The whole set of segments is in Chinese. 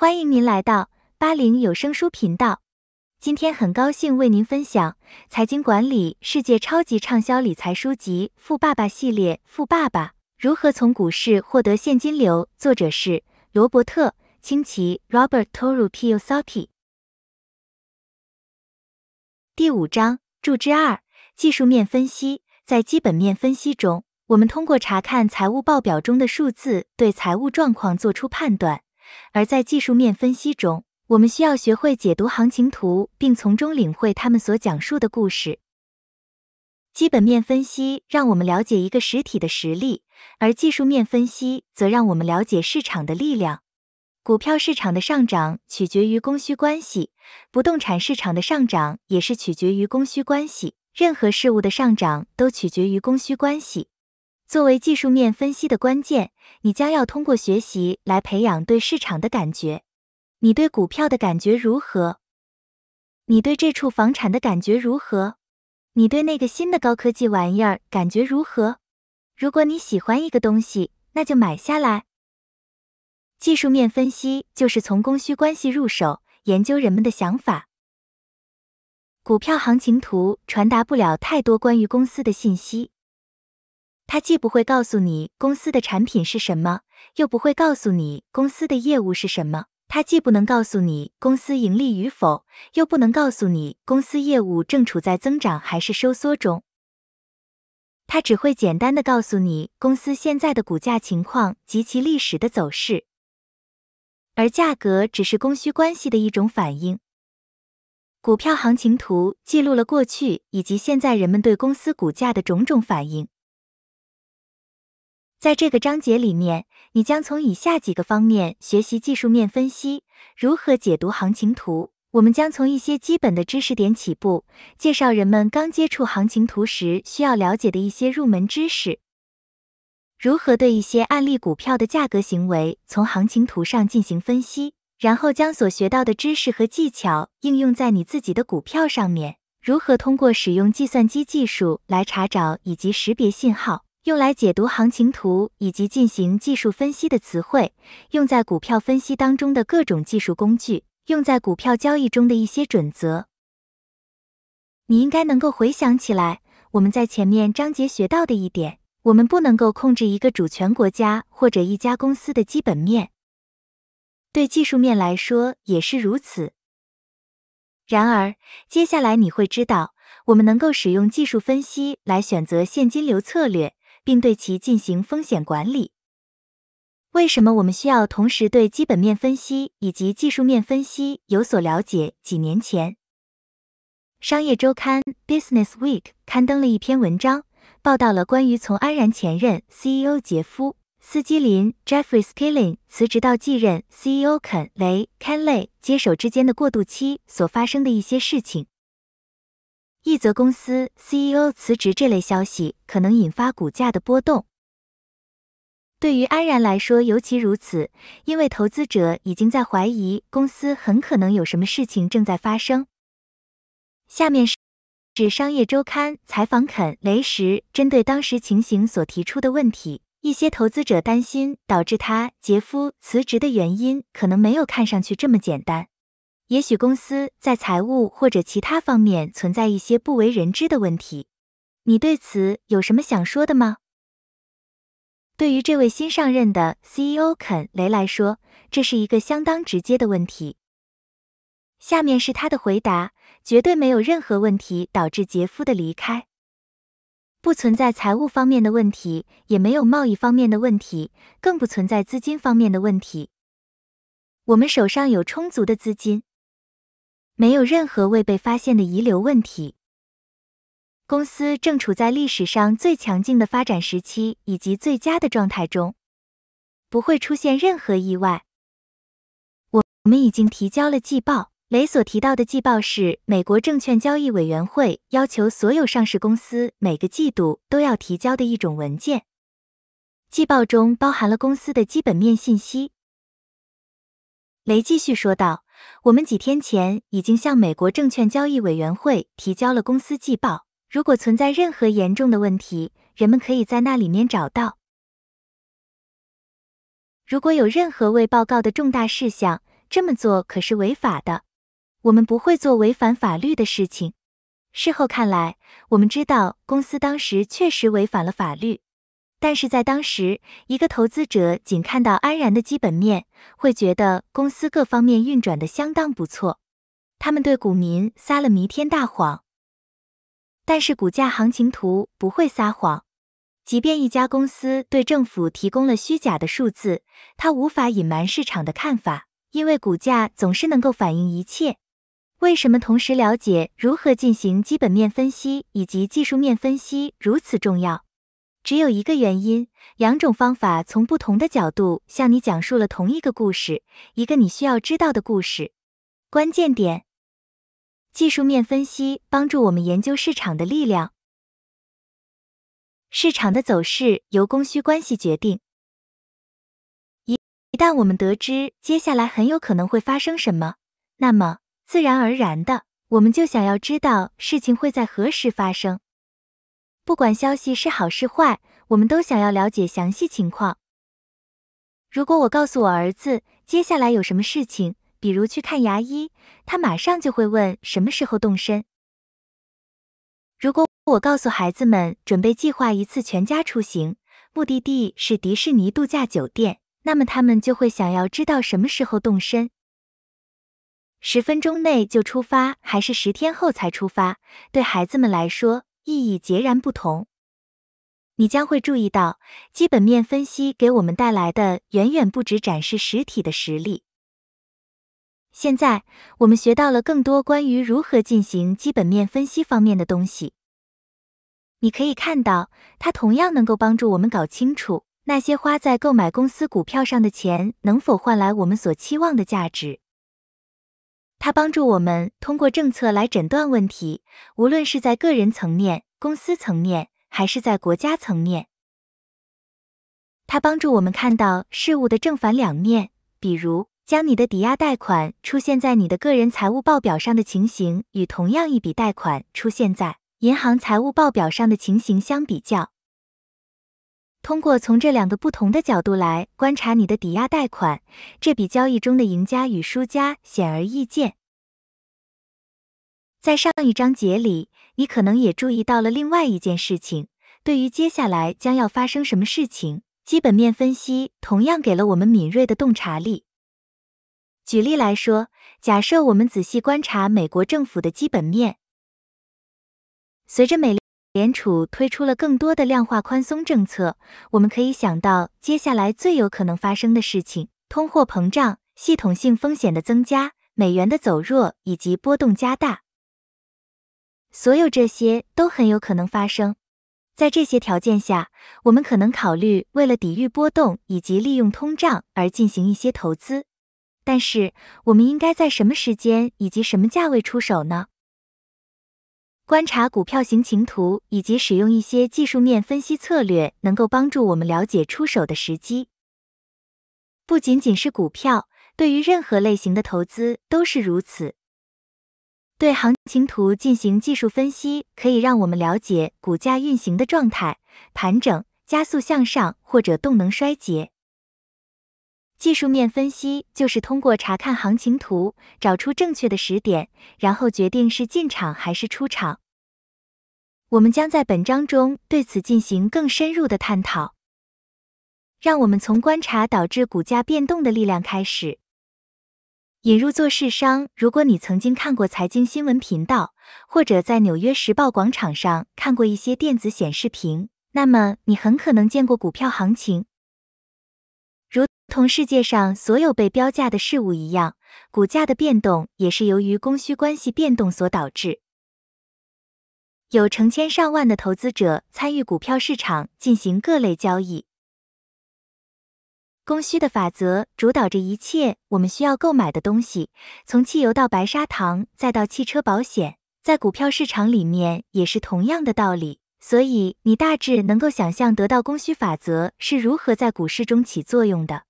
欢迎您来到八零有声书频道。今天很高兴为您分享财经管理世界超级畅销理财书籍《富爸爸系列》《富爸爸如何从股市获得现金流》，作者是罗伯特·清崎 （Robert T. o r u p i y o s a t i 第五章注之二：技术面分析。在基本面分析中，我们通过查看财务报表中的数字，对财务状况做出判断。而在技术面分析中，我们需要学会解读行情图，并从中领会他们所讲述的故事。基本面分析让我们了解一个实体的实力，而技术面分析则让我们了解市场的力量。股票市场的上涨取决于供需关系，不动产市场的上涨也是取决于供需关系。任何事物的上涨都取决于供需关系。作为技术面分析的关键，你将要通过学习来培养对市场的感觉。你对股票的感觉如何？你对这处房产的感觉如何？你对那个新的高科技玩意儿感觉如何？如果你喜欢一个东西，那就买下来。技术面分析就是从供需关系入手，研究人们的想法。股票行情图传达不了太多关于公司的信息。它既不会告诉你公司的产品是什么，又不会告诉你公司的业务是什么；它既不能告诉你公司盈利与否，又不能告诉你公司业务正处在增长还是收缩中。它只会简单的告诉你公司现在的股价情况及其历史的走势，而价格只是供需关系的一种反应。股票行情图记录了过去以及现在人们对公司股价的种种反应。在这个章节里面，你将从以下几个方面学习技术面分析，如何解读行情图。我们将从一些基本的知识点起步，介绍人们刚接触行情图时需要了解的一些入门知识。如何对一些案例股票的价格行为从行情图上进行分析，然后将所学到的知识和技巧应用在你自己的股票上面。如何通过使用计算机技术来查找以及识别信号。用来解读行情图以及进行技术分析的词汇，用在股票分析当中的各种技术工具，用在股票交易中的一些准则。你应该能够回想起来我们在前面章节学到的一点：我们不能够控制一个主权国家或者一家公司的基本面，对技术面来说也是如此。然而，接下来你会知道我们能够使用技术分析来选择现金流策略。并对其进行风险管理。为什么我们需要同时对基本面分析以及技术面分析有所了解？几年前，《商业周刊》（Business Week） 刊登了一篇文章，报道了关于从安然前任 CEO 杰夫·斯基林 （Jeffrey Skilling） 辞职到继任 CEO 肯·雷 （Ken l e y 接手之间的过渡期所发生的一些事情。一则公司 CEO 辞职这类消息可能引发股价的波动。对于安然来说，尤其如此，因为投资者已经在怀疑公司很可能有什么事情正在发生。下面是《指《商业周刊》采访肯·雷时，针对当时情形所提出的问题：一些投资者担心，导致他杰夫辞职的原因可能没有看上去这么简单。也许公司在财务或者其他方面存在一些不为人知的问题，你对此有什么想说的吗？对于这位新上任的 CEO 肯雷来说，这是一个相当直接的问题。下面是他的回答：绝对没有任何问题导致杰夫的离开，不存在财务方面的问题，也没有贸易方面的问题，更不存在资金方面的问题。我们手上有充足的资金。没有任何未被发现的遗留问题。公司正处在历史上最强劲的发展时期以及最佳的状态中，不会出现任何意外。我们已经提交了季报。雷所提到的季报是美国证券交易委员会要求所有上市公司每个季度都要提交的一种文件。季报中包含了公司的基本面信息。雷继续说道。我们几天前已经向美国证券交易委员会提交了公司季报。如果存在任何严重的问题，人们可以在那里面找到。如果有任何未报告的重大事项，这么做可是违法的。我们不会做违反法律的事情。事后看来，我们知道公司当时确实违反了法律。但是在当时，一个投资者仅看到安然的基本面，会觉得公司各方面运转的相当不错。他们对股民撒了弥天大谎。但是股价行情图不会撒谎。即便一家公司对政府提供了虚假的数字，它无法隐瞒市场的看法，因为股价总是能够反映一切。为什么同时了解如何进行基本面分析以及技术面分析如此重要？只有一个原因，两种方法从不同的角度向你讲述了同一个故事，一个你需要知道的故事。关键点，技术面分析帮助我们研究市场的力量，市场的走势由供需关系决定。一一旦我们得知接下来很有可能会发生什么，那么自然而然的，我们就想要知道事情会在何时发生。不管消息是好是坏，我们都想要了解详细情况。如果我告诉我儿子接下来有什么事情，比如去看牙医，他马上就会问什么时候动身。如果我告诉孩子们准备计划一次全家出行，目的地是迪士尼度假酒店，那么他们就会想要知道什么时候动身，十分钟内就出发还是十天后才出发？对孩子们来说。意义截然不同。你将会注意到，基本面分析给我们带来的远远不止展示实体的实力。现在，我们学到了更多关于如何进行基本面分析方面的东西。你可以看到，它同样能够帮助我们搞清楚那些花在购买公司股票上的钱能否换来我们所期望的价值。它帮助我们通过政策来诊断问题，无论是在个人层面、公司层面，还是在国家层面。它帮助我们看到事物的正反两面，比如将你的抵押贷款出现在你的个人财务报表上的情形，与同样一笔贷款出现在银行财务报表上的情形相比较。通过从这两个不同的角度来观察你的抵押贷款这笔交易中的赢家与输家显而易见。在上一章节里，你可能也注意到了另外一件事情：对于接下来将要发生什么事情，基本面分析同样给了我们敏锐的洞察力。举例来说，假设我们仔细观察美国政府的基本面，随着美。联储推出了更多的量化宽松政策，我们可以想到接下来最有可能发生的事情：通货膨胀、系统性风险的增加、美元的走弱以及波动加大。所有这些都很有可能发生。在这些条件下，我们可能考虑为了抵御波动以及利用通胀而进行一些投资。但是，我们应该在什么时间以及什么价位出手呢？观察股票行情图，以及使用一些技术面分析策略，能够帮助我们了解出手的时机。不仅仅是股票，对于任何类型的投资都是如此。对行情图进行技术分析，可以让我们了解股价运行的状态：盘整、加速向上或者动能衰竭。技术面分析就是通过查看行情图，找出正确的时点，然后决定是进场还是出场。我们将在本章中对此进行更深入的探讨。让我们从观察导致股价变动的力量开始，引入做市商。如果你曾经看过财经新闻频道，或者在纽约时报广场上看过一些电子显示屏，那么你很可能见过股票行情。同世界上所有被标价的事物一样，股价的变动也是由于供需关系变动所导致。有成千上万的投资者参与股票市场进行各类交易，供需的法则主导着一切。我们需要购买的东西，从汽油到白砂糖再到汽车保险，在股票市场里面也是同样的道理。所以，你大致能够想象得到供需法则是如何在股市中起作用的。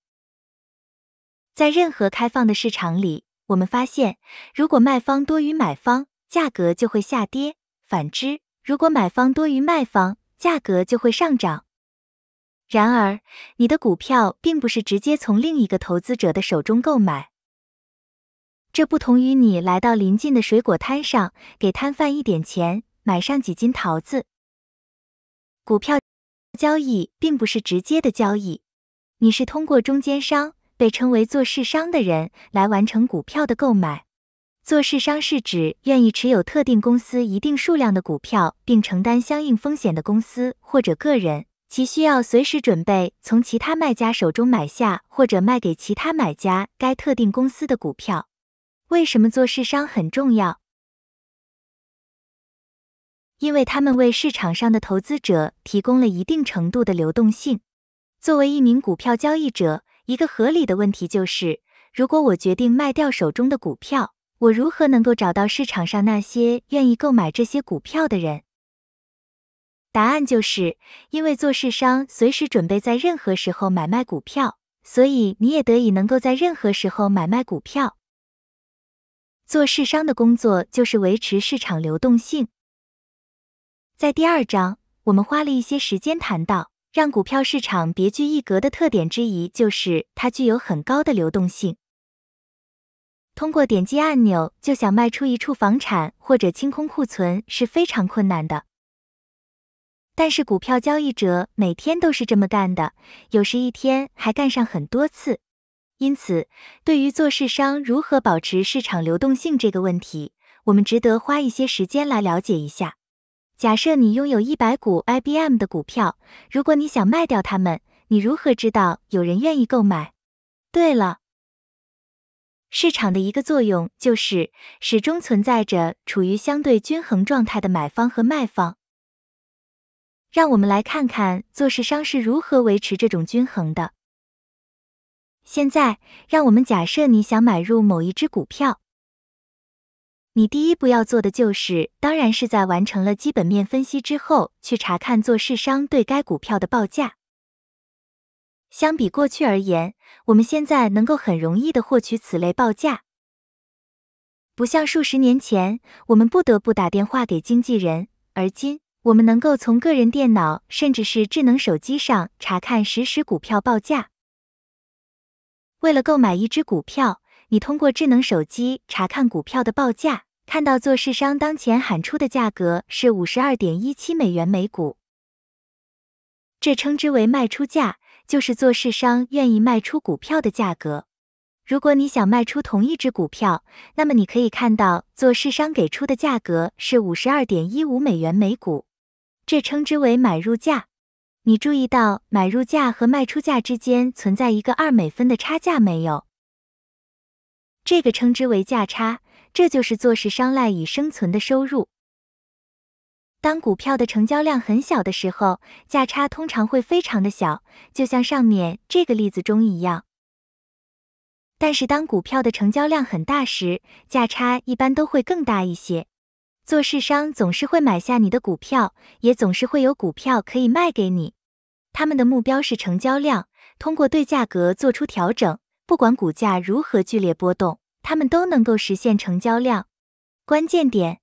在任何开放的市场里，我们发现，如果卖方多于买方，价格就会下跌；反之，如果买方多于卖方，价格就会上涨。然而，你的股票并不是直接从另一个投资者的手中购买，这不同于你来到邻近的水果摊上，给摊贩一点钱，买上几斤桃子。股票交易并不是直接的交易，你是通过中间商。被称为做市商的人来完成股票的购买。做市商是指愿意持有特定公司一定数量的股票，并承担相应风险的公司或者个人，其需要随时准备从其他卖家手中买下或者卖给其他买家该特定公司的股票。为什么做市商很重要？因为他们为市场上的投资者提供了一定程度的流动性。作为一名股票交易者，一个合理的问题就是，如果我决定卖掉手中的股票，我如何能够找到市场上那些愿意购买这些股票的人？答案就是，因为做市商随时准备在任何时候买卖股票，所以你也得以能够在任何时候买卖股票。做市商的工作就是维持市场流动性。在第二章，我们花了一些时间谈到。让股票市场别具一格的特点之一，就是它具有很高的流动性。通过点击按钮就想卖出一处房产或者清空库存是非常困难的，但是股票交易者每天都是这么干的，有时一天还干上很多次。因此，对于做市商如何保持市场流动性这个问题，我们值得花一些时间来了解一下。假设你拥有一百股 IBM 的股票，如果你想卖掉它们，你如何知道有人愿意购买？对了，市场的一个作用就是始终存在着处于相对均衡状态的买方和卖方。让我们来看看做市商是如何维持这种均衡的。现在，让我们假设你想买入某一只股票。你第一步要做的就是，当然是在完成了基本面分析之后，去查看做市商对该股票的报价。相比过去而言，我们现在能够很容易的获取此类报价，不像数十年前，我们不得不打电话给经纪人。而今，我们能够从个人电脑甚至是智能手机上查看实时股票报价。为了购买一只股票，你通过智能手机查看股票的报价。看到做市商当前喊出的价格是五十二点一七美元每股，这称之为卖出价，就是做市商愿意卖出股票的价格。如果你想卖出同一只股票，那么你可以看到做市商给出的价格是五十二点一五美元每股，这称之为买入价。你注意到买入价和卖出价之间存在一个二美分的差价没有？这个称之为价差。这就是做市商赖以生存的收入。当股票的成交量很小的时候，价差通常会非常的小，就像上面这个例子中一样。但是当股票的成交量很大时，价差一般都会更大一些。做市商总是会买下你的股票，也总是会有股票可以卖给你。他们的目标是成交量，通过对价格做出调整，不管股价如何剧烈波动。他们都能够实现成交量。关键点，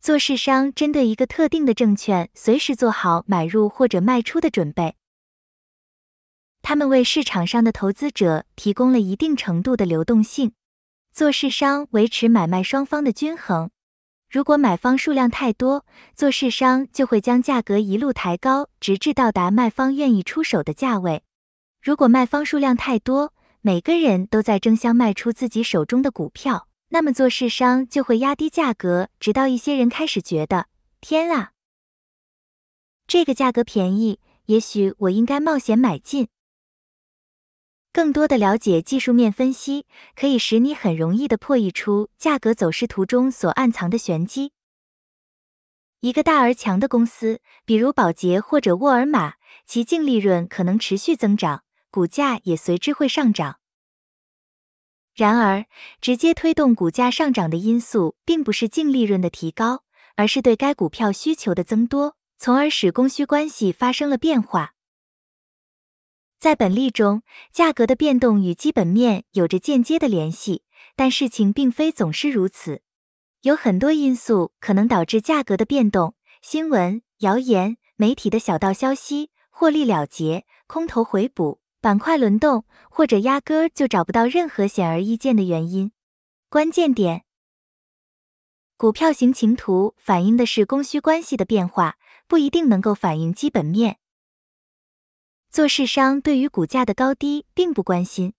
做市商针对一个特定的证券，随时做好买入或者卖出的准备。他们为市场上的投资者提供了一定程度的流动性。做市商维持买卖双方的均衡。如果买方数量太多，做市商就会将价格一路抬高，直至到达卖方愿意出手的价位。如果卖方数量太多，每个人都在争相卖出自己手中的股票，那么做市商就会压低价格，直到一些人开始觉得：“天啊，这个价格便宜，也许我应该冒险买进。”更多的了解技术面分析，可以使你很容易地破译出价格走势图中所暗藏的玄机。一个大而强的公司，比如保洁或者沃尔玛，其净利润可能持续增长。股价也随之会上涨。然而，直接推动股价上涨的因素并不是净利润的提高，而是对该股票需求的增多，从而使供需关系发生了变化。在本例中，价格的变动与基本面有着间接的联系，但事情并非总是如此。有很多因素可能导致价格的变动：新闻、谣言、媒体的小道消息、获利了结、空头回补。板块轮动，或者压根儿就找不到任何显而易见的原因。关键点：股票行情图反映的是供需关系的变化，不一定能够反映基本面。做市商对于股价的高低并不关心，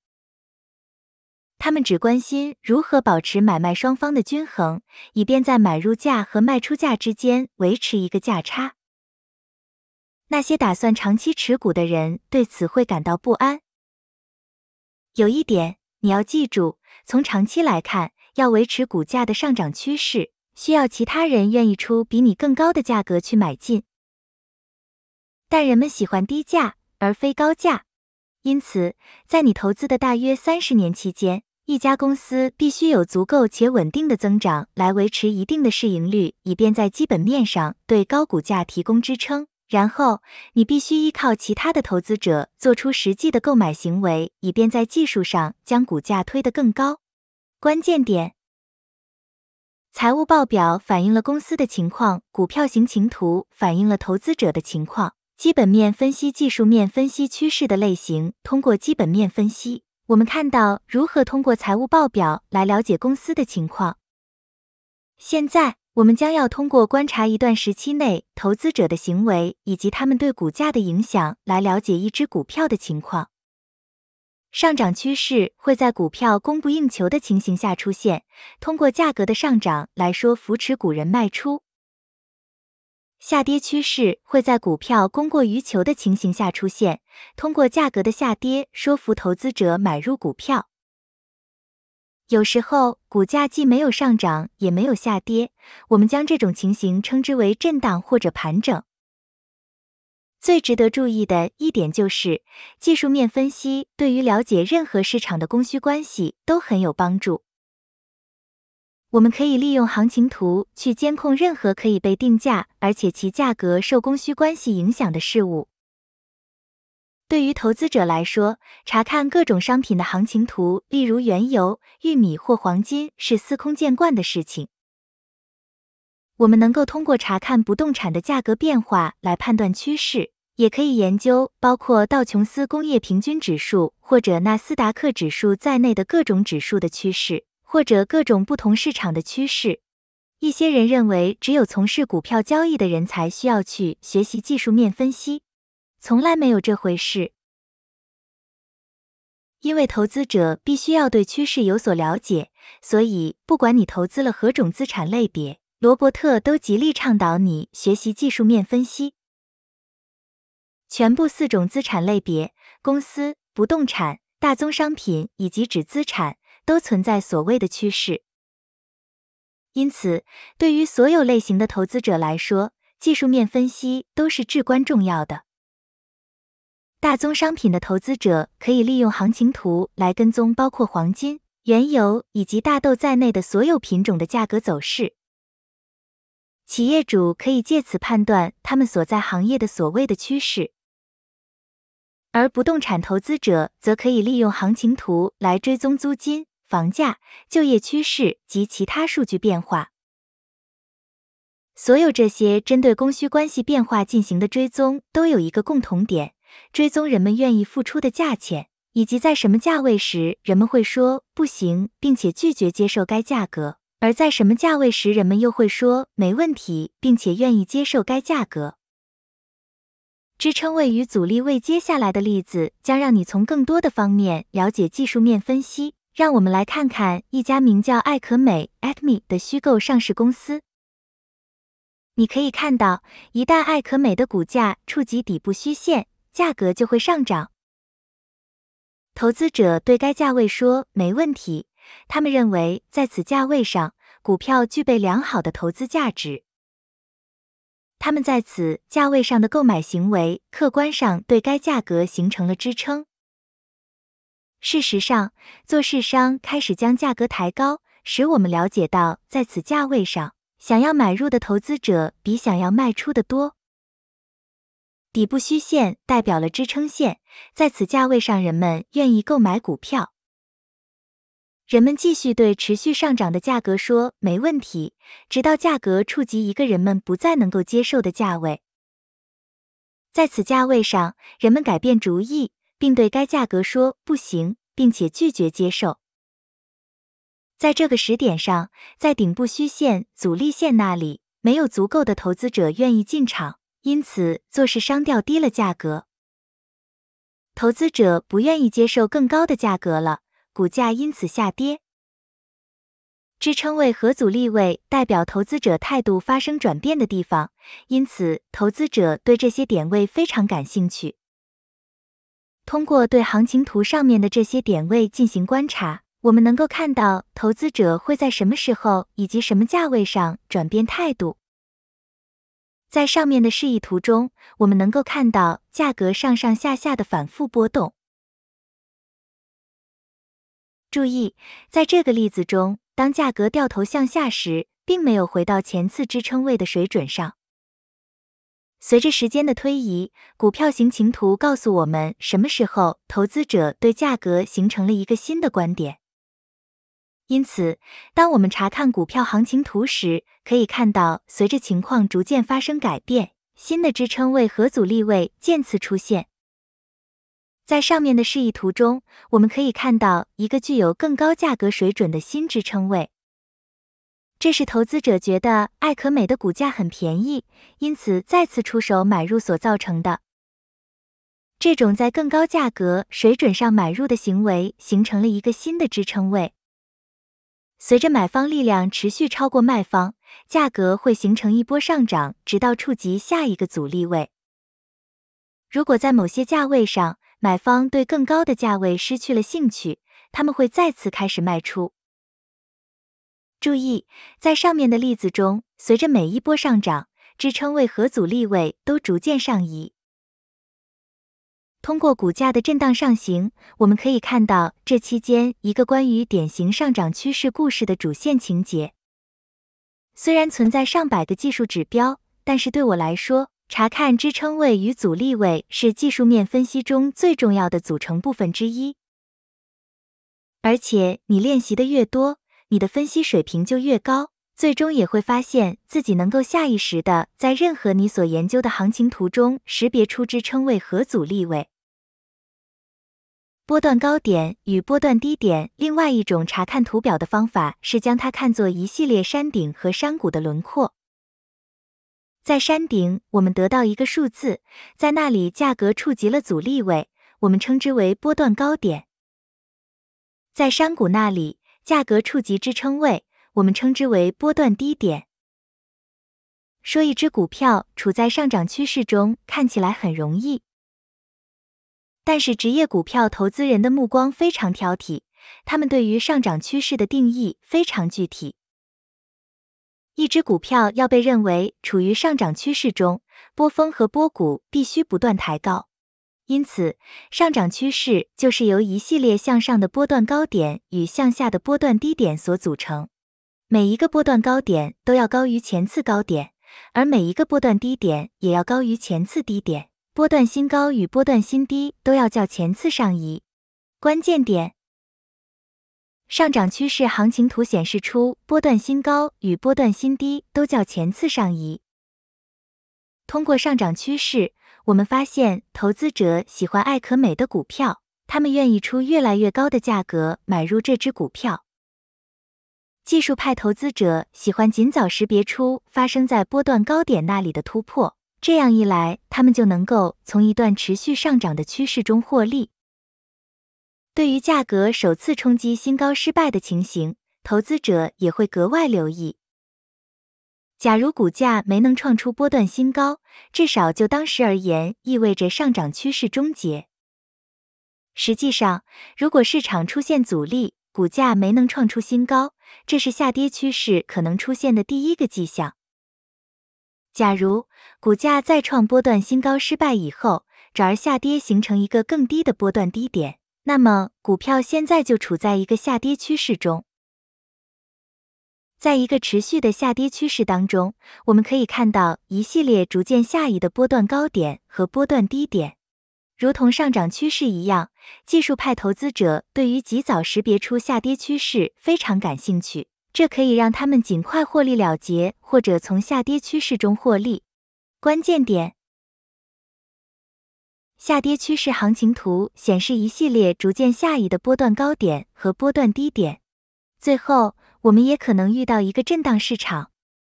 他们只关心如何保持买卖双方的均衡，以便在买入价和卖出价之间维持一个价差。那些打算长期持股的人对此会感到不安。有一点你要记住：从长期来看，要维持股价的上涨趋势，需要其他人愿意出比你更高的价格去买进。但人们喜欢低价而非高价，因此，在你投资的大约三十年期间，一家公司必须有足够且稳定的增长来维持一定的市盈率，以便在基本面上对高股价提供支撑。然后，你必须依靠其他的投资者做出实际的购买行为，以便在技术上将股价推得更高。关键点：财务报表反映了公司的情况，股票行情图反映了投资者的情况。基本面分析、技术面分析、趋势的类型。通过基本面分析，我们看到如何通过财务报表来了解公司的情况。现在。我们将要通过观察一段时期内投资者的行为以及他们对股价的影响来了解一只股票的情况。上涨趋势会在股票供不应求的情形下出现，通过价格的上涨来说扶持股人卖出；下跌趋势会在股票供过于求的情形下出现，通过价格的下跌说服投资者买入股票。有时候股价既没有上涨，也没有下跌，我们将这种情形称之为震荡或者盘整。最值得注意的一点就是，技术面分析对于了解任何市场的供需关系都很有帮助。我们可以利用行情图去监控任何可以被定价，而且其价格受供需关系影响的事物。对于投资者来说，查看各种商品的行情图，例如原油、玉米或黄金，是司空见惯的事情。我们能够通过查看不动产的价格变化来判断趋势，也可以研究包括道琼斯工业平均指数或者纳斯达克指数在内的各种指数的趋势，或者各种不同市场的趋势。一些人认为，只有从事股票交易的人才需要去学习技术面分析。从来没有这回事，因为投资者必须要对趋势有所了解，所以不管你投资了何种资产类别，罗伯特都极力倡导你学习技术面分析。全部四种资产类别——公司、不动产、大宗商品以及纸资产——都存在所谓的趋势，因此对于所有类型的投资者来说，技术面分析都是至关重要的。大宗商品的投资者可以利用行情图来跟踪包括黄金、原油以及大豆在内的所有品种的价格走势。企业主可以借此判断他们所在行业的所谓的趋势，而不动产投资者则可以利用行情图来追踪租金、房价、就业趋势及其他数据变化。所有这些针对供需关系变化进行的追踪都有一个共同点。追踪人们愿意付出的价钱，以及在什么价位时人们会说不行，并且拒绝接受该价格；而在什么价位时人们又会说没问题，并且愿意接受该价格。支撑位与阻力位。接下来的例子将让你从更多的方面了解技术面分析。让我们来看看一家名叫艾可美 a t m e 的虚构上市公司。你可以看到，一旦艾可美的股价触及底部虚线，价格就会上涨。投资者对该价位说没问题，他们认为在此价位上股票具备良好的投资价值。他们在此价位上的购买行为客观上对该价格形成了支撑。事实上，做市商开始将价格抬高，使我们了解到在此价位上想要买入的投资者比想要卖出的多。底部虚线代表了支撑线，在此价位上，人们愿意购买股票。人们继续对持续上涨的价格说没问题，直到价格触及一个人们不再能够接受的价位。在此价位上，人们改变主意，并对该价格说不行，并且拒绝接受。在这个时点上，在顶部虚线阻力线那里，没有足够的投资者愿意进场。因此，做市商调低了价格，投资者不愿意接受更高的价格了，股价因此下跌。支撑位和阻力位代表投资者态度发生转变的地方，因此，投资者对这些点位非常感兴趣。通过对行情图上面的这些点位进行观察，我们能够看到投资者会在什么时候以及什么价位上转变态度。在上面的示意图中，我们能够看到价格上上下下的反复波动。注意，在这个例子中，当价格掉头向下时，并没有回到前次支撑位的水准上。随着时间的推移，股票行情图告诉我们什么时候投资者对价格形成了一个新的观点。因此，当我们查看股票行情图时，可以看到随着情况逐渐发生改变，新的支撑位和阻力位渐次出现。在上面的示意图中，我们可以看到一个具有更高价格水准的新支撑位，这是投资者觉得艾可美的股价很便宜，因此再次出手买入所造成的。这种在更高价格水准上买入的行为，形成了一个新的支撑位。随着买方力量持续超过卖方，价格会形成一波上涨，直到触及下一个阻力位。如果在某些价位上，买方对更高的价位失去了兴趣，他们会再次开始卖出。注意，在上面的例子中，随着每一波上涨，支撑位和阻力位都逐渐上移。通过股价的震荡上行，我们可以看到这期间一个关于典型上涨趋势故事的主线情节。虽然存在上百个技术指标，但是对我来说，查看支撑位与阻力位是技术面分析中最重要的组成部分之一。而且，你练习的越多，你的分析水平就越高，最终也会发现自己能够下意识的在任何你所研究的行情图中识别出支撑位和阻力位。波段高点与波段低点。另外一种查看图表的方法是将它看作一系列山顶和山谷的轮廓。在山顶，我们得到一个数字，在那里价格触及了阻力位，我们称之为波段高点。在山谷那里，价格触及支撑位，我们称之为波段低点。说一只股票处在上涨趋势中，看起来很容易。但是，职业股票投资人的目光非常挑剔，他们对于上涨趋势的定义非常具体。一只股票要被认为处于上涨趋势中，波峰和波谷必须不断抬高。因此，上涨趋势就是由一系列向上的波段高点与向下的波段低点所组成。每一个波段高点都要高于前次高点，而每一个波段低点也要高于前次低点。波段新高与波段新低都要较前次上移。关键点：上涨趋势行情图显示出波段新高与波段新低都较前次上移。通过上涨趋势，我们发现投资者喜欢艾可美的股票，他们愿意出越来越高的价格买入这只股票。技术派投资者喜欢尽早识别出发生在波段高点那里的突破。这样一来，他们就能够从一段持续上涨的趋势中获利。对于价格首次冲击新高失败的情形，投资者也会格外留意。假如股价没能创出波段新高，至少就当时而言意味着上涨趋势终结。实际上，如果市场出现阻力，股价没能创出新高，这是下跌趋势可能出现的第一个迹象。假如股价再创波段新高失败以后，转而下跌，形成一个更低的波段低点，那么股票现在就处在一个下跌趋势中。在一个持续的下跌趋势当中，我们可以看到一系列逐渐下移的波段高点和波段低点，如同上涨趋势一样，技术派投资者对于及早识别出下跌趋势非常感兴趣。这可以让他们尽快获利了结，或者从下跌趋势中获利。关键点：下跌趋势行情图显示一系列逐渐下移的波段高点和波段低点。最后，我们也可能遇到一个震荡市场。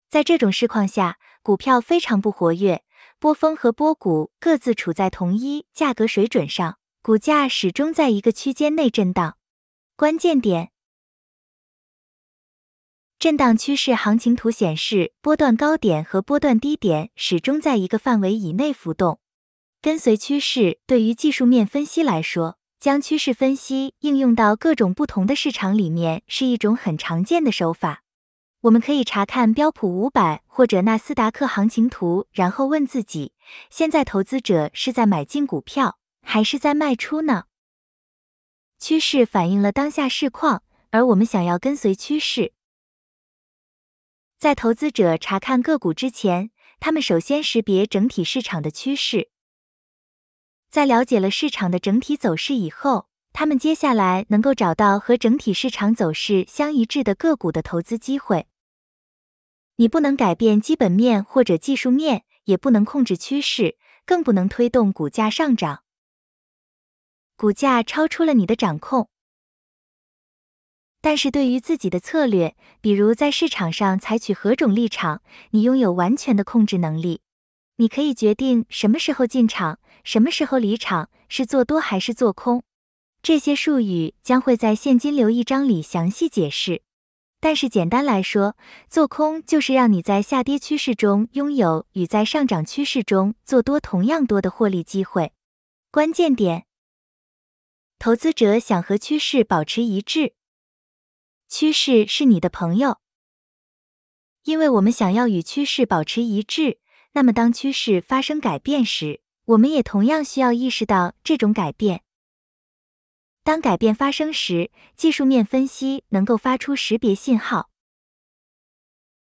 在这种市况下，股票非常不活跃，波峰和波谷各自处在同一价格水准上，股价始终在一个区间内震荡。关键点。震荡趋势行情图显示，波段高点和波段低点始终在一个范围以内浮动。跟随趋势对于技术面分析来说，将趋势分析应用到各种不同的市场里面是一种很常见的手法。我们可以查看标普五百或者纳斯达克行情图，然后问自己：现在投资者是在买进股票还是在卖出呢？趋势反映了当下市况，而我们想要跟随趋势。在投资者查看个股之前，他们首先识别整体市场的趋势。在了解了市场的整体走势以后，他们接下来能够找到和整体市场走势相一致的个股的投资机会。你不能改变基本面或者技术面，也不能控制趋势，更不能推动股价上涨。股价超出了你的掌控。但是对于自己的策略，比如在市场上采取何种立场，你拥有完全的控制能力。你可以决定什么时候进场，什么时候离场，是做多还是做空。这些术语将会在现金流一章里详细解释。但是简单来说，做空就是让你在下跌趋势中拥有与在上涨趋势中做多同样多的获利机会。关键点：投资者想和趋势保持一致。趋势是你的朋友，因为我们想要与趋势保持一致。那么，当趋势发生改变时，我们也同样需要意识到这种改变。当改变发生时，技术面分析能够发出识别信号。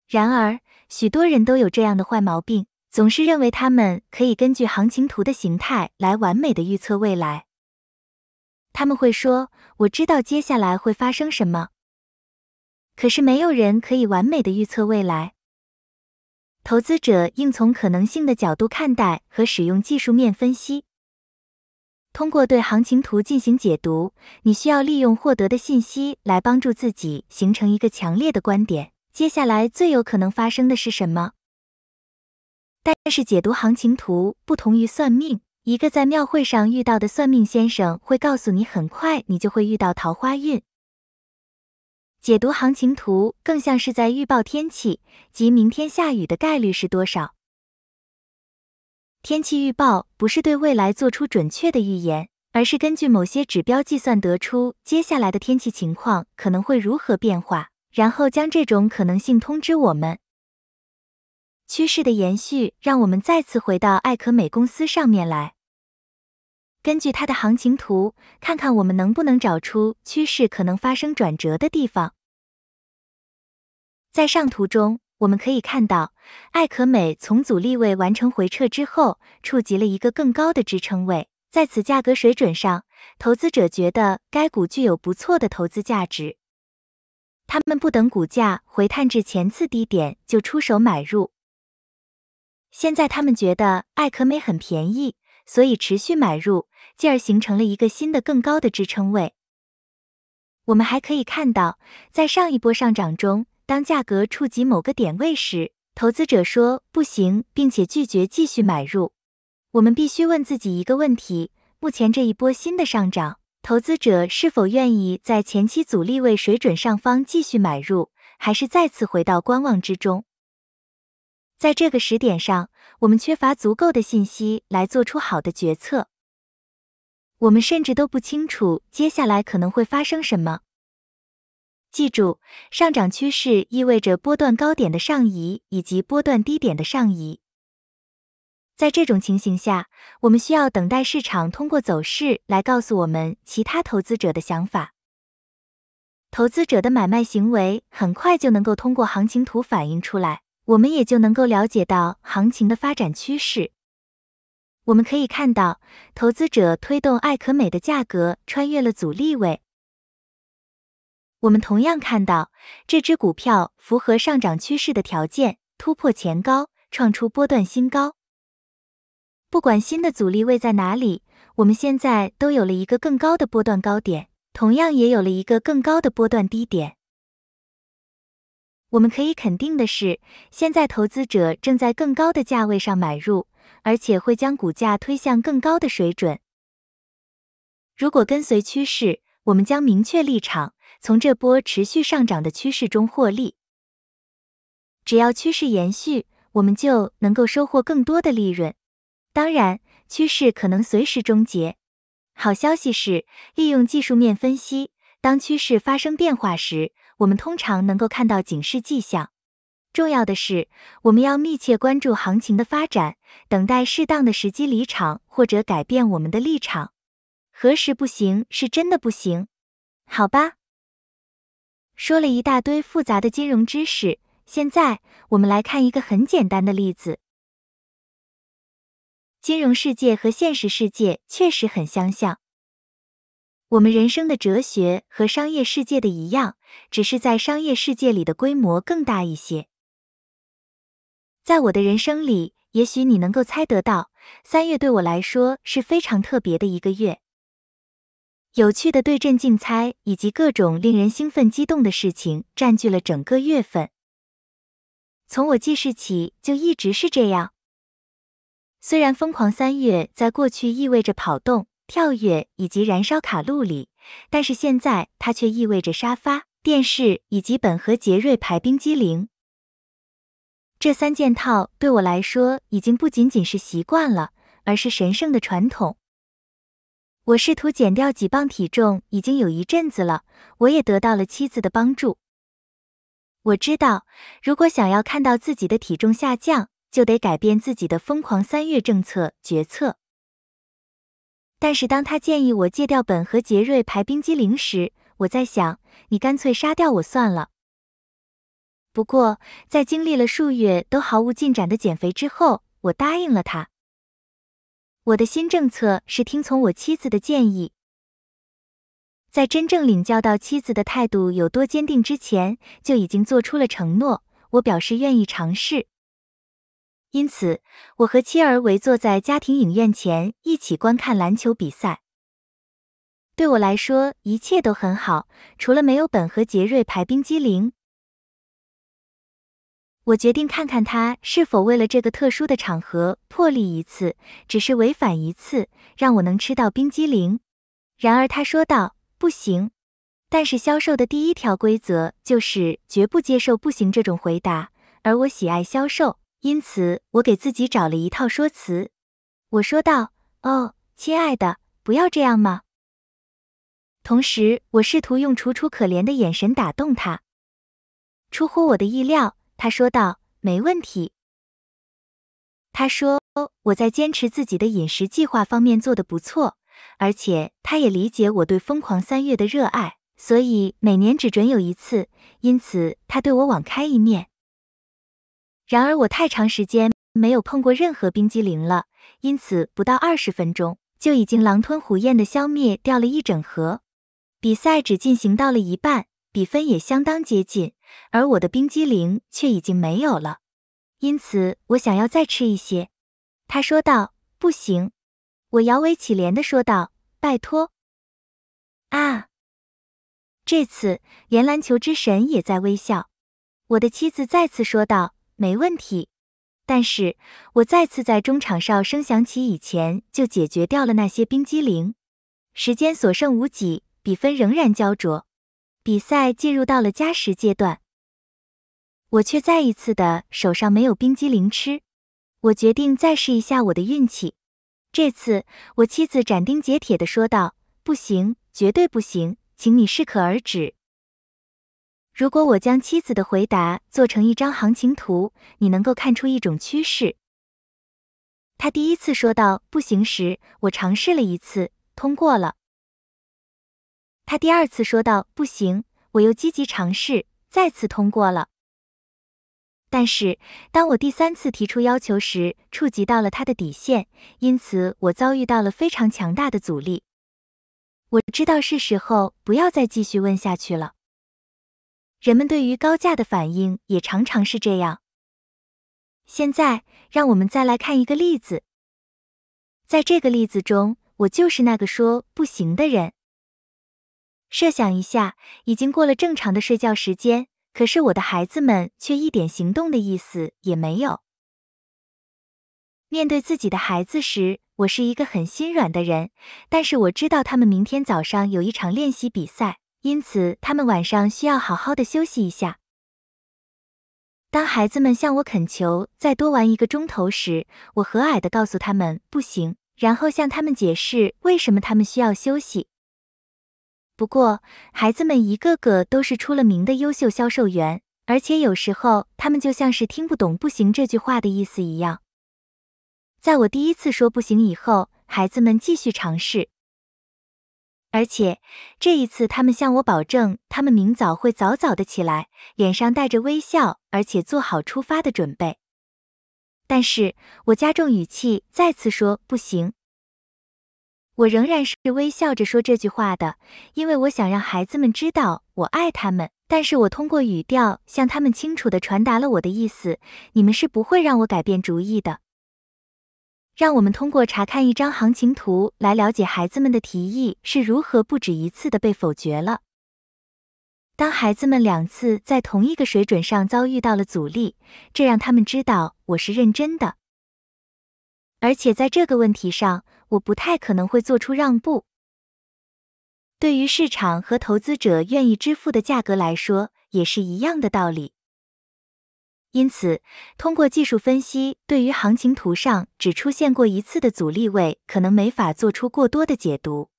然而，许多人都有这样的坏毛病，总是认为他们可以根据行情图的形态来完美的预测未来。他们会说：“我知道接下来会发生什么。”可是没有人可以完美的预测未来。投资者应从可能性的角度看待和使用技术面分析。通过对行情图进行解读，你需要利用获得的信息来帮助自己形成一个强烈的观点。接下来最有可能发生的是什么？但是解读行情图不同于算命。一个在庙会上遇到的算命先生会告诉你，很快你就会遇到桃花运。解读行情图更像是在预报天气，即明天下雨的概率是多少。天气预报不是对未来做出准确的预言，而是根据某些指标计算得出接下来的天气情况可能会如何变化，然后将这种可能性通知我们。趋势的延续，让我们再次回到艾可美公司上面来。根据它的行情图，看看我们能不能找出趋势可能发生转折的地方。在上图中，我们可以看到，艾可美从阻力位完成回撤之后，触及了一个更高的支撑位。在此价格水准上，投资者觉得该股具有不错的投资价值，他们不等股价回探至前次低点就出手买入。现在他们觉得艾可美很便宜。所以持续买入，进而形成了一个新的更高的支撑位。我们还可以看到，在上一波上涨中，当价格触及某个点位时，投资者说不行，并且拒绝继续买入。我们必须问自己一个问题：目前这一波新的上涨，投资者是否愿意在前期阻力位水准上方继续买入，还是再次回到观望之中？在这个时点上，我们缺乏足够的信息来做出好的决策。我们甚至都不清楚接下来可能会发生什么。记住，上涨趋势意味着波段高点的上移以及波段低点的上移。在这种情形下，我们需要等待市场通过走势来告诉我们其他投资者的想法。投资者的买卖行为很快就能够通过行情图反映出来。我们也就能够了解到行情的发展趋势。我们可以看到，投资者推动艾可美的价格穿越了阻力位。我们同样看到，这只股票符合上涨趋势的条件，突破前高，创出波段新高。不管新的阻力位在哪里，我们现在都有了一个更高的波段高点，同样也有了一个更高的波段低点。我们可以肯定的是，现在投资者正在更高的价位上买入，而且会将股价推向更高的水准。如果跟随趋势，我们将明确立场，从这波持续上涨的趋势中获利。只要趋势延续，我们就能够收获更多的利润。当然，趋势可能随时终结。好消息是，利用技术面分析。当趋势发生变化时，我们通常能够看到警示迹象。重要的是，我们要密切关注行情的发展，等待适当的时机离场或者改变我们的立场。何时不行，是真的不行。好吧，说了一大堆复杂的金融知识，现在我们来看一个很简单的例子。金融世界和现实世界确实很相像。我们人生的哲学和商业世界的一样，只是在商业世界里的规模更大一些。在我的人生里，也许你能够猜得到，三月对我来说是非常特别的一个月。有趣的对阵竞猜以及各种令人兴奋激动的事情占据了整个月份。从我记事起就一直是这样。虽然疯狂三月在过去意味着跑动。跳跃以及燃烧卡路里，但是现在它却意味着沙发、电视以及本和杰瑞牌冰激凌。这三件套对我来说已经不仅仅是习惯了，而是神圣的传统。我试图减掉几磅体重已经有一阵子了，我也得到了妻子的帮助。我知道，如果想要看到自己的体重下降，就得改变自己的疯狂三月政策决策。但是当他建议我戒掉本和杰瑞牌冰激凌时，我在想，你干脆杀掉我算了。不过，在经历了数月都毫无进展的减肥之后，我答应了他。我的新政策是听从我妻子的建议。在真正领教到妻子的态度有多坚定之前，就已经做出了承诺。我表示愿意尝试。因此，我和妻儿围坐在家庭影院前一起观看篮球比赛。对我来说，一切都很好，除了没有本和杰瑞排冰激凌。我决定看看他是否为了这个特殊的场合破例一次，只是违反一次，让我能吃到冰激凌。然而他说道：“不行。”但是销售的第一条规则就是绝不接受“不行”这种回答，而我喜爱销售。因此，我给自己找了一套说辞。我说道：“哦，亲爱的，不要这样嘛。”同时，我试图用楚楚可怜的眼神打动他。出乎我的意料，他说道：“没问题。”他说：“我在坚持自己的饮食计划方面做得不错，而且他也理解我对疯狂三月的热爱，所以每年只准有一次，因此他对我网开一面。”然而我太长时间没有碰过任何冰激凌了，因此不到二十分钟就已经狼吞虎咽地消灭掉了一整盒。比赛只进行到了一半，比分也相当接近，而我的冰激凌却已经没有了。因此我想要再吃一些，他说道。不行，我摇尾乞怜地说道，拜托。啊，这次连篮球之神也在微笑。我的妻子再次说道。没问题，但是我再次在中场哨声响起以前就解决掉了那些冰激凌。时间所剩无几，比分仍然焦灼，比赛进入到了加时阶段，我却再一次的手上没有冰激凌吃。我决定再试一下我的运气。这次，我妻子斩钉截铁地说道：“不行，绝对不行，请你适可而止。”如果我将妻子的回答做成一张行情图，你能够看出一种趋势。他第一次说到不行时，我尝试了一次，通过了。他第二次说到不行，我又积极尝试，再次通过了。但是当我第三次提出要求时，触及到了他的底线，因此我遭遇到了非常强大的阻力。我知道是时候不要再继续问下去了。人们对于高价的反应也常常是这样。现在，让我们再来看一个例子。在这个例子中，我就是那个说不行的人。设想一下，已经过了正常的睡觉时间，可是我的孩子们却一点行动的意思也没有。面对自己的孩子时，我是一个很心软的人，但是我知道他们明天早上有一场练习比赛。因此，他们晚上需要好好的休息一下。当孩子们向我恳求再多玩一个钟头时，我和蔼地告诉他们不行，然后向他们解释为什么他们需要休息。不过，孩子们一个个都是出了名的优秀销售员，而且有时候他们就像是听不懂“不行”这句话的意思一样。在我第一次说不行以后，孩子们继续尝试。而且这一次，他们向我保证，他们明早会早早的起来，脸上带着微笑，而且做好出发的准备。但是，我加重语气，再次说：“不行。”我仍然是微笑着说这句话的，因为我想让孩子们知道我爱他们。但是我通过语调向他们清楚的传达了我的意思：你们是不会让我改变主意的。让我们通过查看一张行情图来了解孩子们的提议是如何不止一次的被否决了。当孩子们两次在同一个水准上遭遇到了阻力，这让他们知道我是认真的，而且在这个问题上我不太可能会做出让步。对于市场和投资者愿意支付的价格来说，也是一样的道理。因此，通过技术分析，对于行情图上只出现过一次的阻力位，可能没法做出过多的解读。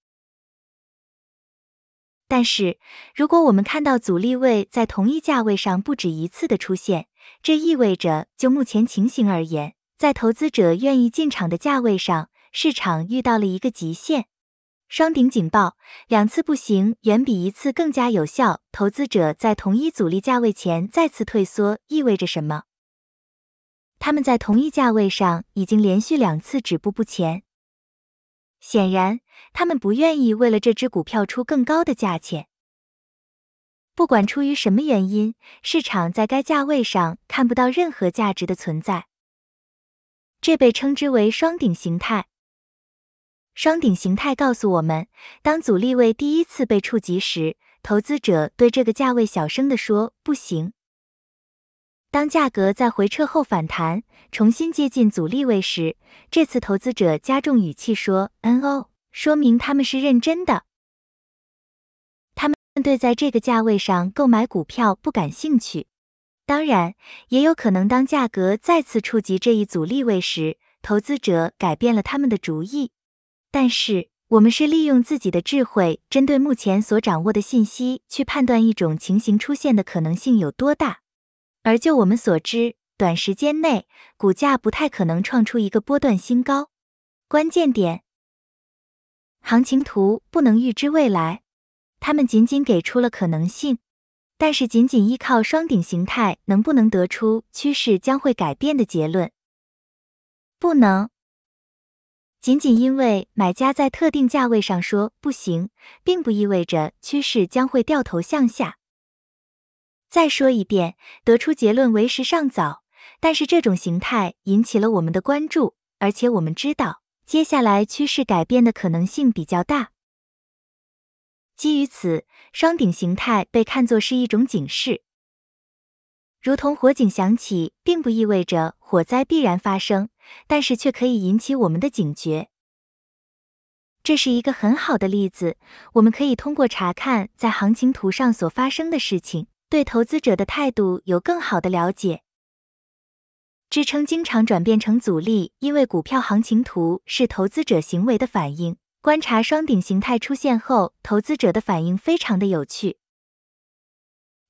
但是，如果我们看到阻力位在同一价位上不止一次的出现，这意味着就目前情形而言，在投资者愿意进场的价位上，市场遇到了一个极限。双顶警报，两次不行，远比一次更加有效。投资者在同一阻力价位前再次退缩，意味着什么？他们在同一价位上已经连续两次止步不前，显然他们不愿意为了这只股票出更高的价钱。不管出于什么原因，市场在该价位上看不到任何价值的存在，这被称之为双顶形态。双顶形态告诉我们，当阻力位第一次被触及时，投资者对这个价位小声地说“不行”。当价格在回撤后反弹，重新接近阻力位时，这次投资者加重语气说 “NO”，说明他们是认真的，他们对在这个价位上购买股票不感兴趣。当然，也有可能当价格再次触及这一阻力位时，投资者改变了他们的主意。但是，我们是利用自己的智慧，针对目前所掌握的信息去判断一种情形出现的可能性有多大。而就我们所知，短时间内股价不太可能创出一个波段新高。关键点，行情图不能预知未来，他们仅仅给出了可能性。但是，仅仅依靠双顶形态，能不能得出趋势将会改变的结论？不能。仅仅因为买家在特定价位上说不行，并不意味着趋势将会掉头向下。再说一遍，得出结论为时尚早。但是这种形态引起了我们的关注，而且我们知道接下来趋势改变的可能性比较大。基于此，双顶形态被看作是一种警示，如同火警响起，并不意味着。火灾必然发生，但是却可以引起我们的警觉。这是一个很好的例子，我们可以通过查看在行情图上所发生的事情，对投资者的态度有更好的了解。支撑经常转变成阻力，因为股票行情图是投资者行为的反应。观察双顶形态出现后，投资者的反应非常的有趣。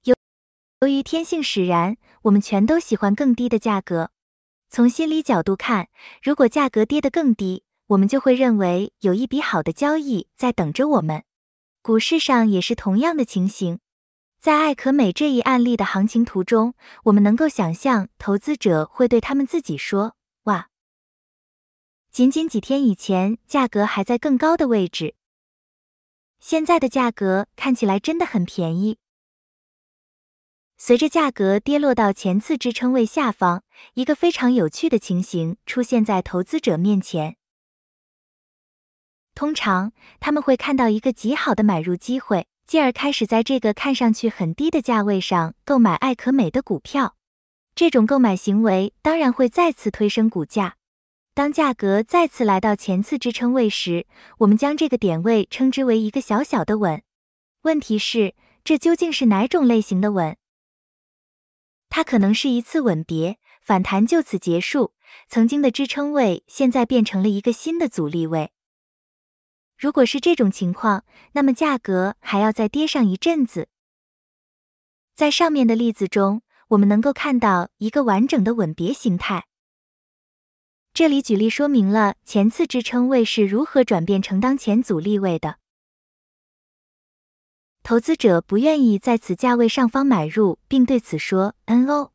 由由于天性使然，我们全都喜欢更低的价格。从心理角度看，如果价格跌得更低，我们就会认为有一笔好的交易在等着我们。股市上也是同样的情形。在艾可美这一案例的行情图中，我们能够想象投资者会对他们自己说：“哇，仅仅几天以前，价格还在更高的位置，现在的价格看起来真的很便宜。”随着价格跌落到前次支撑位下方，一个非常有趣的情形出现在投资者面前。通常，他们会看到一个极好的买入机会，继而开始在这个看上去很低的价位上购买艾可美的股票。这种购买行为当然会再次推升股价。当价格再次来到前次支撑位时，我们将这个点位称之为一个小小的稳。问题是，这究竟是哪种类型的稳？它可能是一次吻别，反弹就此结束。曾经的支撑位现在变成了一个新的阻力位。如果是这种情况，那么价格还要再跌上一阵子。在上面的例子中，我们能够看到一个完整的吻别形态。这里举例说明了前次支撑位是如何转变成当前阻力位的。投资者不愿意在此价位上方买入，并对此说 “no”。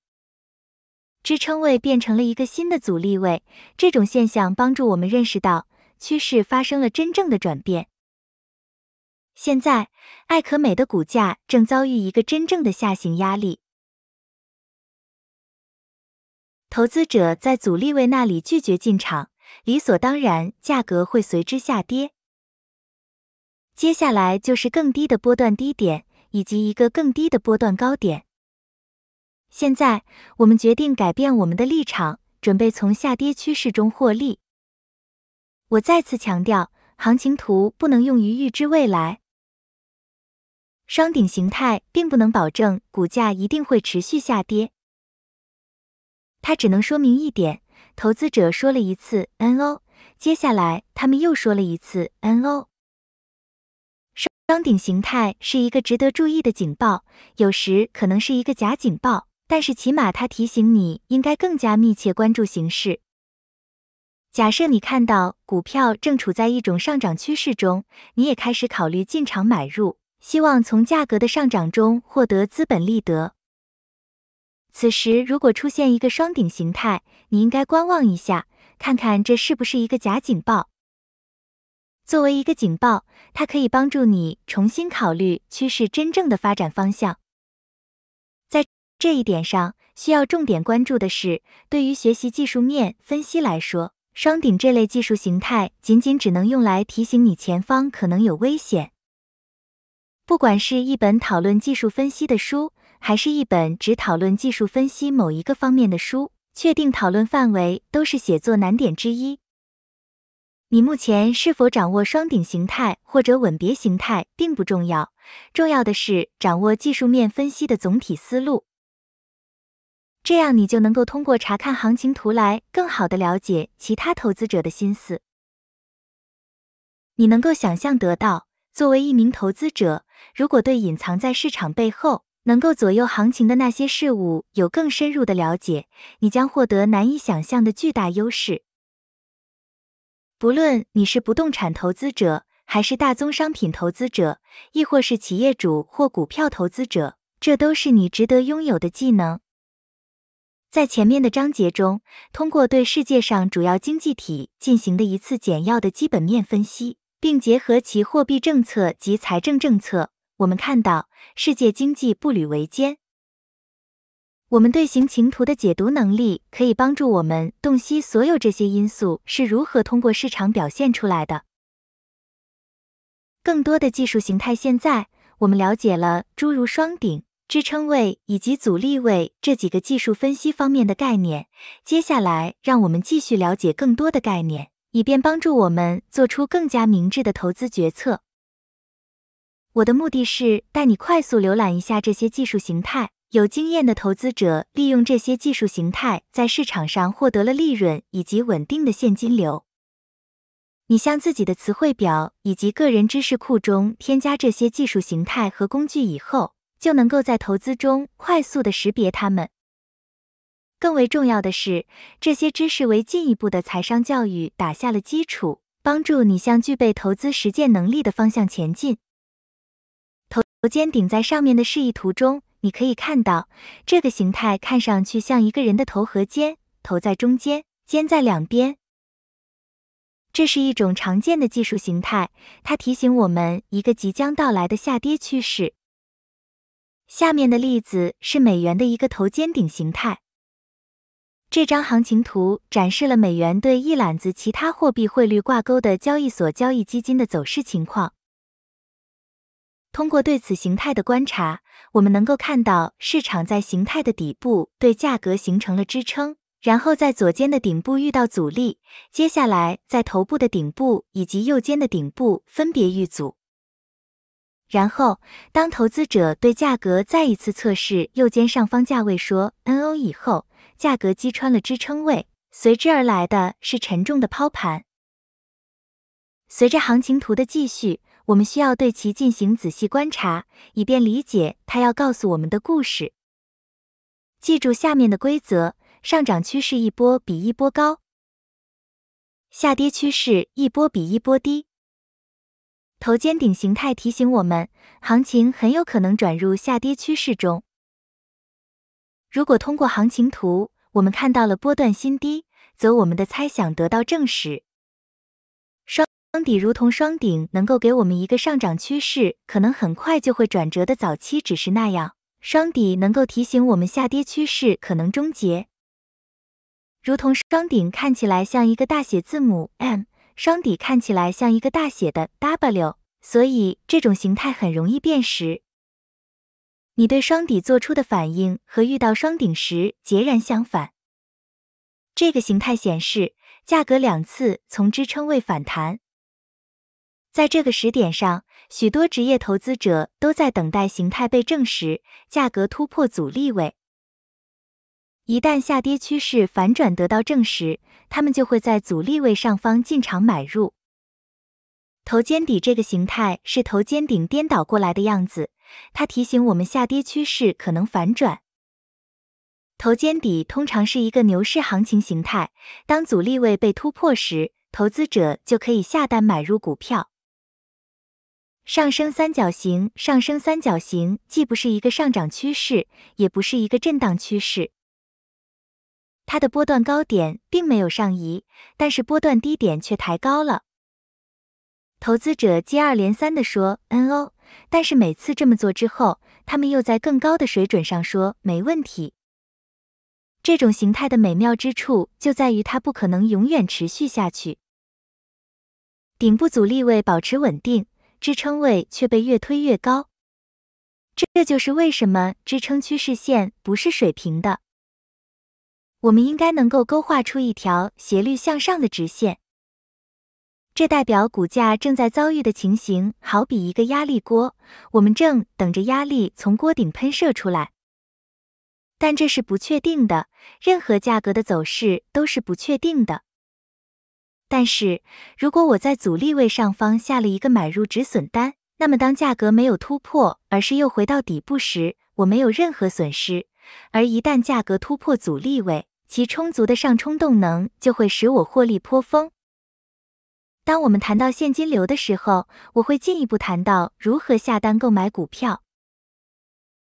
支撑位变成了一个新的阻力位，这种现象帮助我们认识到趋势发生了真正的转变。现在，艾可美的股价正遭遇一个真正的下行压力。投资者在阻力位那里拒绝进场，理所当然，价格会随之下跌。接下来就是更低的波段低点，以及一个更低的波段高点。现在我们决定改变我们的立场，准备从下跌趋势中获利。我再次强调，行情图不能用于预知未来。双顶形态并不能保证股价一定会持续下跌，它只能说明一点：投资者说了一次 “no”，接下来他们又说了一次 “no”。双顶形态是一个值得注意的警报，有时可能是一个假警报，但是起码它提醒你应该更加密切关注形势。假设你看到股票正处在一种上涨趋势中，你也开始考虑进场买入，希望从价格的上涨中获得资本利得。此时如果出现一个双顶形态，你应该观望一下，看看这是不是一个假警报。作为一个警报，它可以帮助你重新考虑趋势真正的发展方向。在这一点上，需要重点关注的是，对于学习技术面分析来说，双顶这类技术形态仅仅只能用来提醒你前方可能有危险。不管是一本讨论技术分析的书，还是一本只讨论技术分析某一个方面的书，确定讨论范围都是写作难点之一。你目前是否掌握双顶形态或者吻别形态并不重要，重要的是掌握技术面分析的总体思路。这样你就能够通过查看行情图来更好的了解其他投资者的心思。你能够想象得到，作为一名投资者，如果对隐藏在市场背后、能够左右行情的那些事物有更深入的了解，你将获得难以想象的巨大优势。不论你是不动产投资者，还是大宗商品投资者，亦或是企业主或股票投资者，这都是你值得拥有的技能。在前面的章节中，通过对世界上主要经济体进行的一次简要的基本面分析，并结合其货币政策及财政政策，我们看到世界经济步履维艰。我们对行情图的解读能力可以帮助我们洞悉所有这些因素是如何通过市场表现出来的。更多的技术形态。现在我们了解了诸如双顶、支撑位以及阻力位这几个技术分析方面的概念。接下来，让我们继续了解更多的概念，以便帮助我们做出更加明智的投资决策。我的目的是带你快速浏览一下这些技术形态。有经验的投资者利用这些技术形态在市场上获得了利润以及稳定的现金流。你向自己的词汇表以及个人知识库中添加这些技术形态和工具以后，就能够在投资中快速的识别它们。更为重要的是，这些知识为进一步的财商教育打下了基础，帮助你向具备投资实践能力的方向前进。头肩顶在上面的示意图中。你可以看到，这个形态看上去像一个人的头和肩，头在中间，肩在两边。这是一种常见的技术形态，它提醒我们一个即将到来的下跌趋势。下面的例子是美元的一个头肩顶形态。这张行情图展示了美元对一揽子其他货币汇率挂钩的交易所交易基金的走势情况。通过对此形态的观察，我们能够看到市场在形态的底部对价格形成了支撑，然后在左肩的顶部遇到阻力，接下来在头部的顶部以及右肩的顶部分别遇阻。然后，当投资者对价格再一次测试右肩上方价位说 “NO” 以后，价格击穿了支撑位，随之而来的是沉重的抛盘。随着行情图的继续。我们需要对其进行仔细观察，以便理解他要告诉我们的故事。记住下面的规则：上涨趋势一波比一波高，下跌趋势一波比一波低。头肩顶形态提醒我们，行情很有可能转入下跌趋势中。如果通过行情图我们看到了波段新低，则我们的猜想得到证实。底如同双顶，能够给我们一个上涨趋势可能很快就会转折的早期，只是那样。双底能够提醒我们下跌趋势可能终结。如同双顶看起来像一个大写字母 M，双底看起来像一个大写的 W，所以这种形态很容易辨识。你对双底做出的反应和遇到双顶时截然相反。这个形态显示价格两次从支撑位反弹。在这个时点上，许多职业投资者都在等待形态被证实，价格突破阻力位。一旦下跌趋势反转得到证实，他们就会在阻力位上方进场买入。头肩底这个形态是头肩顶颠倒过来的样子，它提醒我们下跌趋势可能反转。头肩底通常是一个牛市行情形态，当阻力位被突破时，投资者就可以下单买入股票。上升三角形，上升三角形既不是一个上涨趋势，也不是一个震荡趋势。它的波段高点并没有上移，但是波段低点却抬高了。投资者接二连三地说 “no”，但是每次这么做之后，他们又在更高的水准上说“没问题”。这种形态的美妙之处就在于它不可能永远持续下去。顶部阻力位保持稳定。支撑位却被越推越高，这就是为什么支撑趋势线不是水平的。我们应该能够勾画出一条斜率向上的直线，这代表股价正在遭遇的情形，好比一个压力锅，我们正等着压力从锅顶喷射出来。但这是不确定的，任何价格的走势都是不确定的。但是如果我在阻力位上方下了一个买入止损单，那么当价格没有突破，而是又回到底部时，我没有任何损失；而一旦价格突破阻力位，其充足的上冲动能就会使我获利颇丰。当我们谈到现金流的时候，我会进一步谈到如何下单购买股票。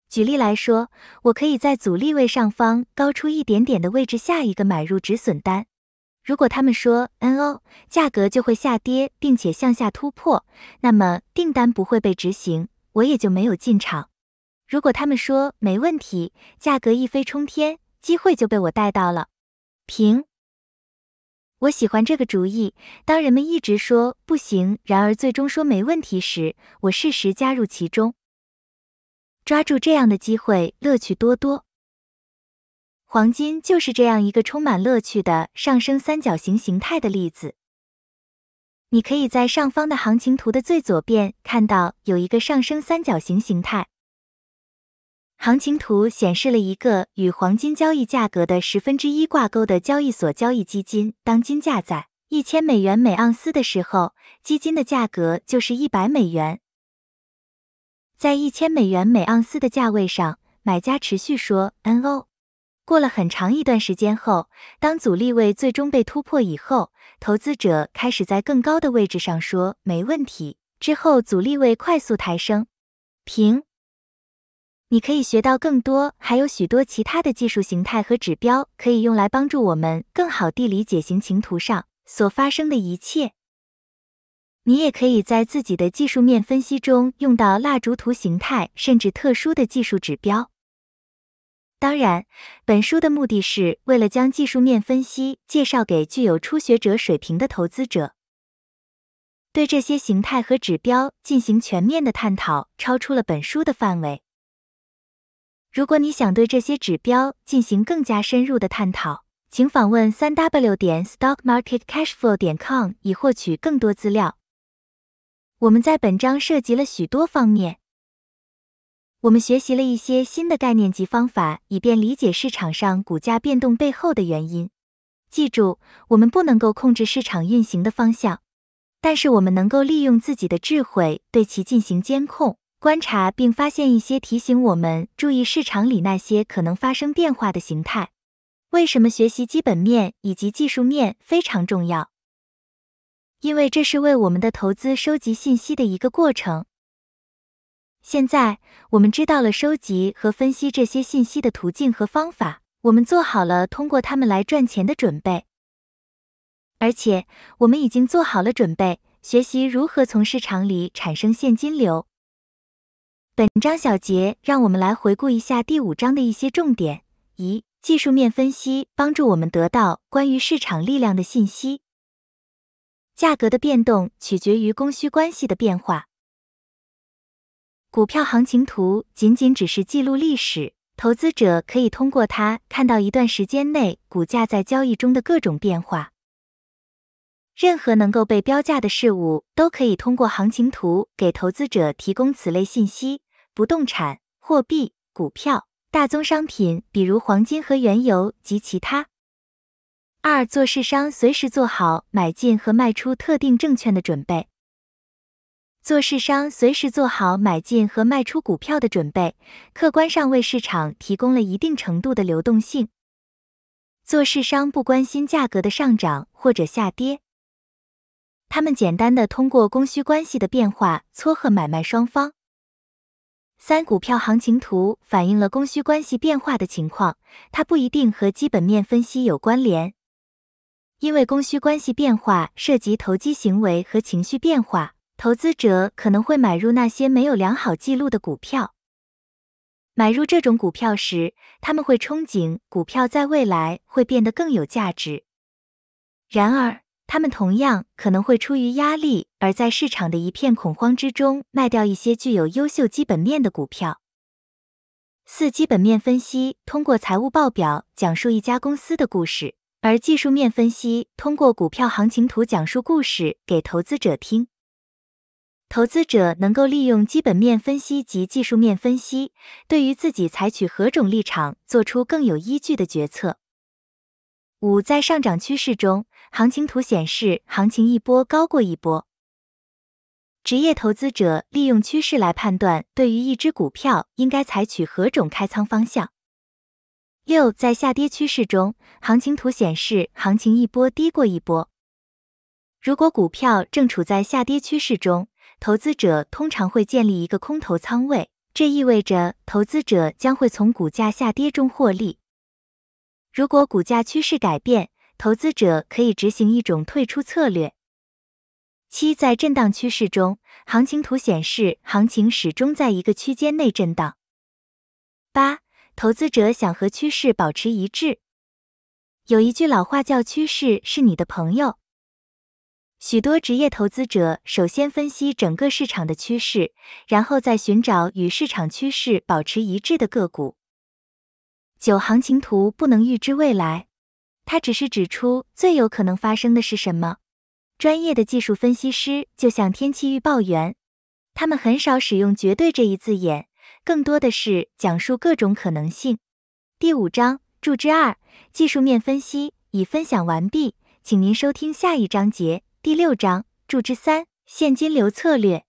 举例来说，我可以在阻力位上方高出一点点的位置下一个买入止损单。如果他们说 “no”，价格就会下跌，并且向下突破，那么订单不会被执行，我也就没有进场。如果他们说“没问题”，价格一飞冲天，机会就被我带到了。平，我喜欢这个主意。当人们一直说“不行”，然而最终说“没问题”时，我适时加入其中，抓住这样的机会，乐趣多多。黄金就是这样一个充满乐趣的上升三角形形态的例子。你可以在上方的行情图的最左边看到有一个上升三角形形态。行情图显示了一个与黄金交易价格的十分之一挂钩的交易所交易基金。当金价在一千美元每盎司的时候，基金的价格就是一百美元。在一千美元每盎司的价位上，买家持续说 “no”。过了很长一段时间后，当阻力位最终被突破以后，投资者开始在更高的位置上说没问题。之后阻力位快速抬升，平。你可以学到更多，还有许多其他的技术形态和指标可以用来帮助我们更好地理解行情图上所发生的一切。你也可以在自己的技术面分析中用到蜡烛图形态，甚至特殊的技术指标。当然，本书的目的是为了将技术面分析介绍给具有初学者水平的投资者。对这些形态和指标进行全面的探讨超出了本书的范围。如果你想对这些指标进行更加深入的探讨，请访问三 w 点 s t o c k m a r k e t c a s h f l o w c o m 以获取更多资料。我们在本章涉及了许多方面。我们学习了一些新的概念及方法，以便理解市场上股价变动背后的原因。记住，我们不能够控制市场运行的方向，但是我们能够利用自己的智慧对其进行监控、观察，并发现一些提醒我们注意市场里那些可能发生变化的形态。为什么学习基本面以及技术面非常重要？因为这是为我们的投资收集信息的一个过程。现在我们知道了收集和分析这些信息的途径和方法，我们做好了通过他们来赚钱的准备，而且我们已经做好了准备学习如何从市场里产生现金流。本章小节，让我们来回顾一下第五章的一些重点：一、技术面分析帮助我们得到关于市场力量的信息；价格的变动取决于供需关系的变化。股票行情图仅仅只是记录历史，投资者可以通过它看到一段时间内股价在交易中的各种变化。任何能够被标价的事物都可以通过行情图给投资者提供此类信息，不动产、货币、股票、大宗商品，比如黄金和原油及其他。二，做市商随时做好买进和卖出特定证券的准备。做市商随时做好买进和卖出股票的准备，客观上为市场提供了一定程度的流动性。做市商不关心价格的上涨或者下跌，他们简单的通过供需关系的变化撮合买卖双方。三股票行情图反映了供需关系变化的情况，它不一定和基本面分析有关联，因为供需关系变化涉及投机行为和情绪变化。投资者可能会买入那些没有良好记录的股票。买入这种股票时，他们会憧憬股票在未来会变得更有价值。然而，他们同样可能会出于压力而在市场的一片恐慌之中卖掉一些具有优秀基本面的股票。四、基本面分析通过财务报表讲述一家公司的故事，而技术面分析通过股票行情图讲述故事给投资者听。投资者能够利用基本面分析及技术面分析，对于自己采取何种立场做出更有依据的决策。五、在上涨趋势中，行情图显示行情一波高过一波，职业投资者利用趋势来判断对于一只股票应该采取何种开仓方向。六、在下跌趋势中，行情图显示行情一波低过一波，如果股票正处在下跌趋势中。投资者通常会建立一个空头仓位，这意味着投资者将会从股价下跌中获利。如果股价趋势改变，投资者可以执行一种退出策略。七，在震荡趋势中，行情图显示行情始终在一个区间内震荡。八，投资者想和趋势保持一致。有一句老话叫“趋势是你的朋友”。许多职业投资者首先分析整个市场的趋势，然后再寻找与市场趋势保持一致的个股。九行情图不能预知未来，它只是指出最有可能发生的是什么。专业的技术分析师就像天气预报员，他们很少使用“绝对”这一字眼，更多的是讲述各种可能性。第五章注之二：技术面分析已分享完毕，请您收听下一章节。第六章注之三现金流策略。